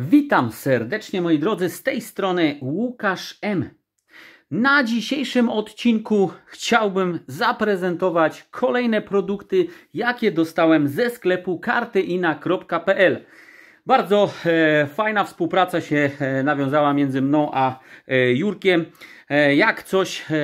Witam serdecznie moi drodzy, z tej strony Łukasz M. Na dzisiejszym odcinku chciałbym zaprezentować kolejne produkty, jakie dostałem ze sklepu kartyina.pl. Bardzo e, fajna współpraca się e, nawiązała między mną a e, Jurkiem. E, jak coś e,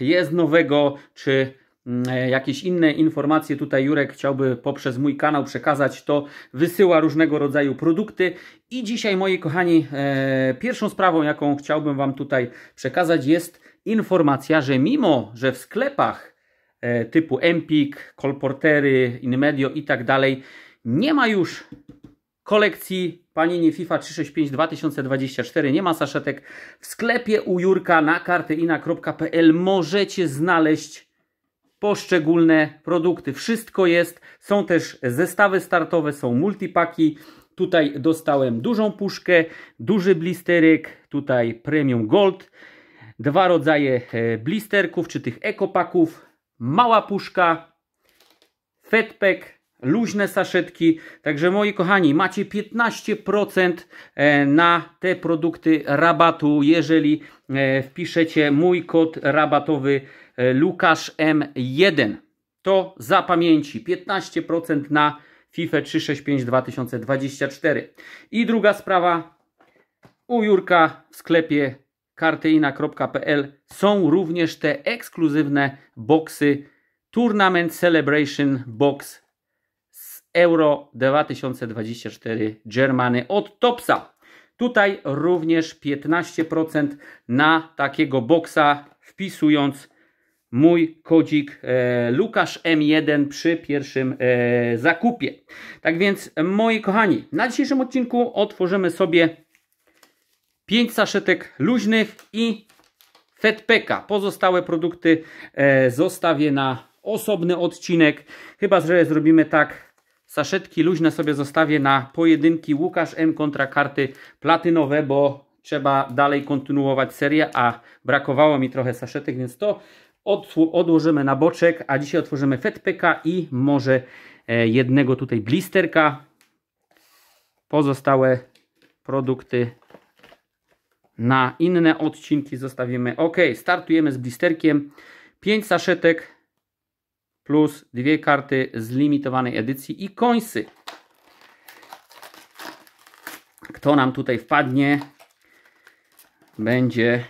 jest nowego, czy Mm, e, jakieś inne informacje tutaj Jurek chciałby poprzez mój kanał przekazać, to wysyła różnego rodzaju produkty. I dzisiaj, moi kochani, e, pierwszą sprawą, jaką chciałbym Wam tutaj przekazać, jest informacja, że mimo, że w sklepach e, typu Empik, Kolportery, Inmedio i tak dalej nie ma już kolekcji Panini FIFA 365 2024. Nie ma saszetek. W sklepie u Jurka na kartyina.pl możecie znaleźć poszczególne produkty. Wszystko jest, są też zestawy startowe, są multipaki. Tutaj dostałem dużą puszkę, duży blisterek, tutaj premium gold, dwa rodzaje e, blisterków, czy tych ekopaków, mała puszka, fedpack, luźne saszetki. Także moi kochani, macie 15% e, na te produkty rabatu, jeżeli e, wpiszecie mój kod rabatowy Lukasz M1. To za pamięci 15% na FIFA 365 2024. I druga sprawa. U Jurka w sklepie karteina.pl są również te ekskluzywne boxy Tournament Celebration Box z Euro 2024 Germany od Topsa. Tutaj również 15% na takiego boksa wpisując mój kodzik e, Lukasz M1 przy pierwszym e, zakupie. Tak więc, moi kochani, na dzisiejszym odcinku otworzymy sobie 5 saszetek luźnych i Fedpeka. Pozostałe produkty e, zostawię na osobny odcinek. Chyba, że zrobimy tak. Saszetki luźne sobie zostawię na pojedynki Łukasz M kontra karty platynowe, bo trzeba dalej kontynuować serię, a brakowało mi trochę saszetek, więc to odłożymy na boczek, a dzisiaj otworzymy Fedpeka i może e, jednego tutaj blisterka. Pozostałe produkty na inne odcinki zostawimy. Ok, startujemy z blisterkiem. 5 saszetek plus dwie karty z limitowanej edycji i końsy. Kto nam tutaj wpadnie, będzie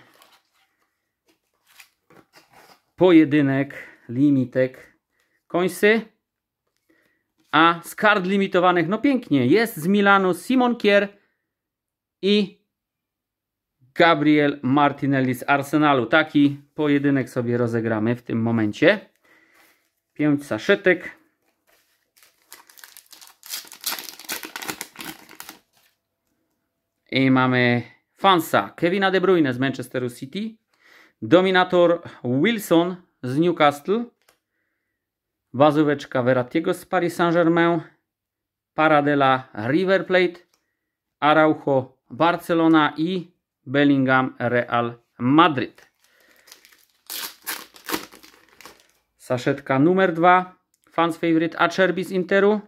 pojedynek, limitek, końsy. A z kart limitowanych, no pięknie, jest z Milanu Simon Kier i Gabriel Martinelli z Arsenalu. Taki pojedynek sobie rozegramy w tym momencie. Pięć saszetek. I mamy Fansa, Kevina De Bruyne z Manchesteru City. Dominator Wilson z Newcastle. Wazóweczka Veratiego z Paris Saint-Germain. Paradela River Plate. Araujo Barcelona i Bellingham Real Madrid. Saszetka numer 2. Fans favorite Acerbi z Interu.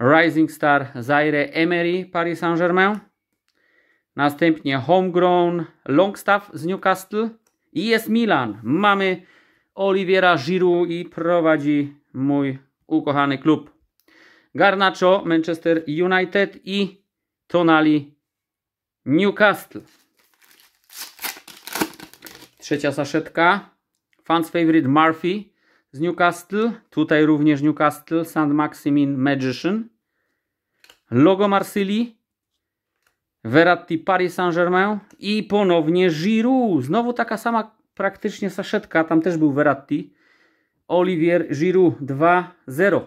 Rising Star Zaire Emery Paris Saint-Germain. Następnie homegrown Longstaff z Newcastle. I jest Milan. Mamy Oliviera Giroud i prowadzi mój ukochany klub. Garnacho Manchester United i Tonali Newcastle. Trzecia saszetka. Fans favorite Murphy z Newcastle. Tutaj również Newcastle. St. Maximin Magician. Logo Marsylii. Verratti Paris Saint-Germain i ponownie Giroud. Znowu taka sama praktycznie saszetka, tam też był Verratti. Olivier Giroud 2-0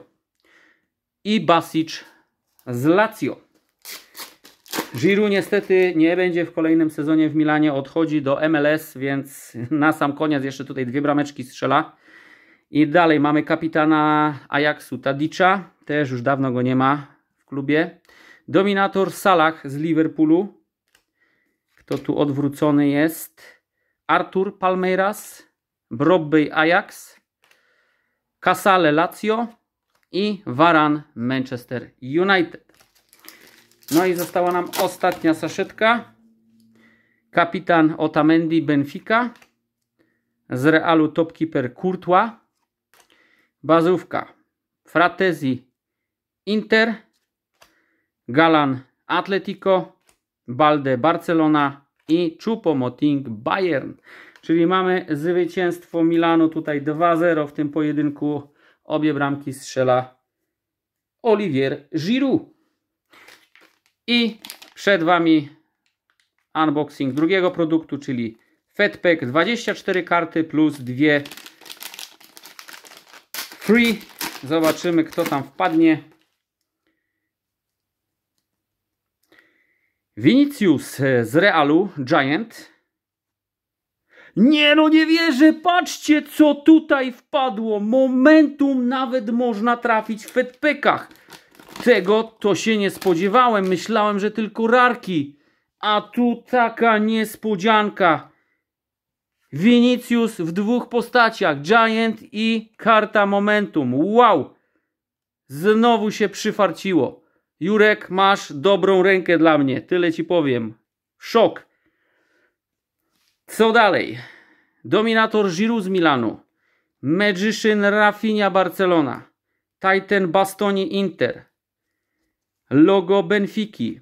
i Basic z Lazio. Giroud niestety nie będzie w kolejnym sezonie w Milanie, odchodzi do MLS, więc na sam koniec jeszcze tutaj dwie brameczki strzela. I dalej mamy kapitana Ajaxu Tadicza, też już dawno go nie ma w klubie. Dominator Salah z Liverpoolu. Kto tu odwrócony jest? Artur Palmeiras, Brobbey Ajax, Casale Lazio i Varan Manchester United. No i została nam ostatnia saszetka. Kapitan Otamendi Benfica. Z Realu topkeeper Courtois. Bazówka Fratesi Inter. Galan Atletico, Balde Barcelona i Chupomoting, moting Bayern. Czyli mamy zwycięstwo Milanu tutaj 2-0 w tym pojedynku. Obie bramki strzela Olivier Giroud. I przed Wami unboxing drugiego produktu, czyli Fedpack 24 karty plus dwie free. Zobaczymy kto tam wpadnie. Vinicius e, z Realu, Giant. Nie no, nie wierzę, patrzcie co tutaj wpadło. Momentum nawet można trafić w fedpekach. Tego to się nie spodziewałem, myślałem, że tylko rarki. A tu taka niespodzianka. Vinicius w dwóch postaciach, Giant i karta Momentum. Wow! Znowu się przyfarciło. Jurek, masz dobrą rękę dla mnie. Tyle ci powiem. Szok. Co dalej? Dominator Giroud z Milanu. Magician Rafinha Barcelona. Titan Bastoni Inter. Logo Benfiki.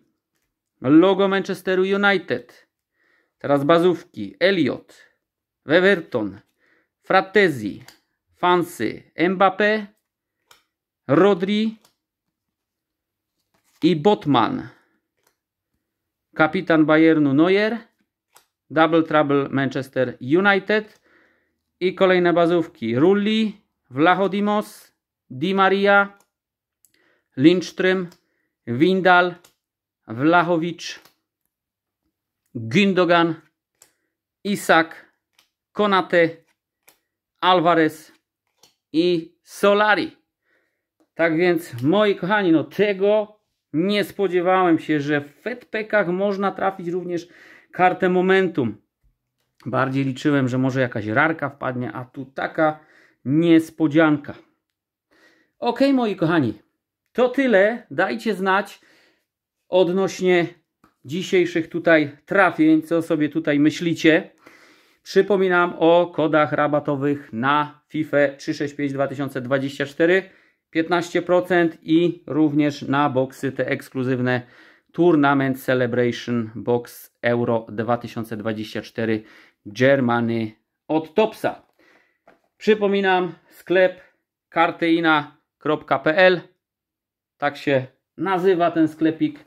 Logo Manchesteru United. Teraz bazówki. Elliot. Weverton. Fratesi. Fancy. Mbappé. Rodri i Botman. Kapitan Bayernu Neuer, Double Trouble Manchester United i kolejne bazówki Rulli, Vlachodimos, Di Maria, Lindström, Windal, Vlachowicz, Gündogan, Isak, Konate, Alvarez i Solari. Tak więc, moi kochani, no tego nie spodziewałem się, że w fedpekach można trafić również kartę momentum. Bardziej liczyłem, że może jakaś rarka wpadnie, a tu taka niespodzianka. Ok, moi kochani, to tyle. Dajcie znać odnośnie dzisiejszych tutaj trafień, co sobie tutaj myślicie. Przypominam o kodach rabatowych na FIFA 365 2024. 15% i również na boksy te ekskluzywne Tournament Celebration Box Euro 2024 Germany od Topsa. Przypominam, sklep karteina.pl Tak się nazywa ten sklepik.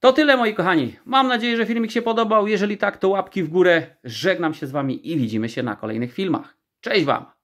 To tyle moi kochani. Mam nadzieję, że filmik się podobał. Jeżeli tak, to łapki w górę. Żegnam się z Wami i widzimy się na kolejnych filmach. Cześć Wam!